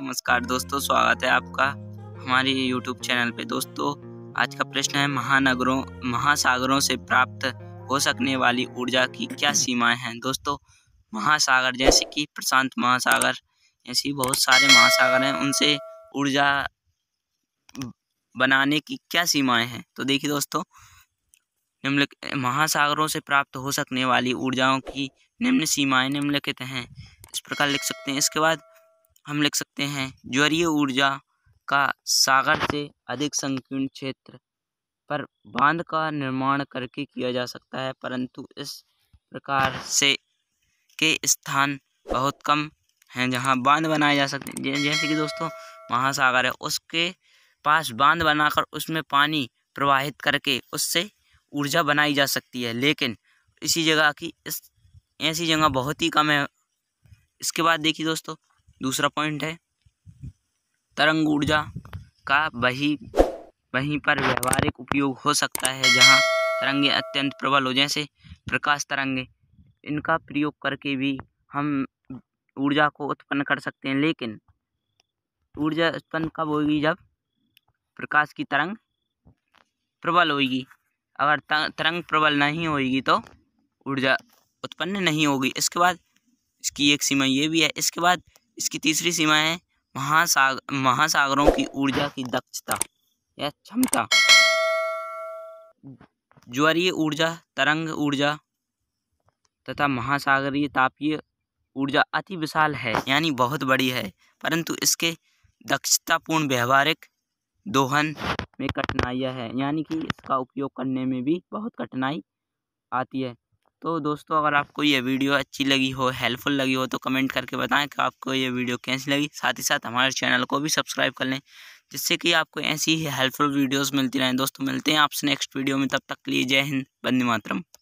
नमस्कार दोस्तों स्वागत है आपका हमारे YouTube चैनल पे दोस्तों आज का प्रश्न है महानगरों महासागरों से प्राप्त हो सकने वाली ऊर्जा की क्या सीमाएं हैं दोस्तों महासागर जैसे कि प्रशांत महासागर ऐसी बहुत सारे महासागर हैं उनसे ऊर्जा बनाने की क्या सीमाएं हैं तो देखिए दोस्तों निम्नलिखित महासागरों से प्राप्त हो सकने वाली ऊर्जाओं की निम्न सीमाएं निम्नलिखित हैं इस प्रकार लिख सकते हैं इसके बाद हम लिख सकते हैं ज्वरीय ऊर्जा का सागर से अधिक संकीर्ण क्षेत्र पर बांध का निर्माण करके किया जा सकता है परंतु इस प्रकार से के स्थान बहुत कम हैं जहां बांध बनाए जा सकते हैं जैसे कि दोस्तों महासागर है उसके पास बांध बनाकर उसमें पानी प्रवाहित करके उससे ऊर्जा बनाई जा सकती है लेकिन इसी जगह की इस ऐसी जगह बहुत ही कम है इसके बाद देखिए दोस्तों दूसरा पॉइंट है तरंग ऊर्जा का वही वहीं पर व्यवहारिक उपयोग हो सकता है जहाँ तरंगे अत्यंत प्रबल हो जैसे प्रकाश तरंगे इनका प्रयोग करके भी हम ऊर्जा को उत्पन्न कर सकते हैं लेकिन ऊर्जा उत्पन्न कब होगी जब प्रकाश की तरंग प्रबल होगी अगर तरंग प्रबल नहीं होगी तो ऊर्जा उत्पन्न नहीं होगी इसके बाद इसकी एक सीमा ये भी है इसके बाद इसकी तीसरी सीमा है महासाग महासागरों की ऊर्जा की दक्षता या क्षमता ज्वरीय ऊर्जा तरंग ऊर्जा तथा महासागरीय तापीय ऊर्जा अति विशाल है यानी बहुत बड़ी है परंतु इसके दक्षतापूर्ण व्यवहारिक दोहन में कठिनाइयाँ है यानी कि इसका उपयोग करने में भी बहुत कठिनाई आती है तो दोस्तों अगर आपको ये वीडियो अच्छी लगी हो हेल्पफुल लगी हो तो कमेंट करके बताएं कि आपको ये वीडियो कैसी लगी साथ ही साथ हमारे चैनल को भी सब्सक्राइब कर लें जिससे कि आपको ऐसी ही हेल्पफुल वीडियोस मिलती रहें दोस्तों मिलते हैं आपसे नेक्स्ट वीडियो में तब तक लिए जय हिंद बंदी मातरम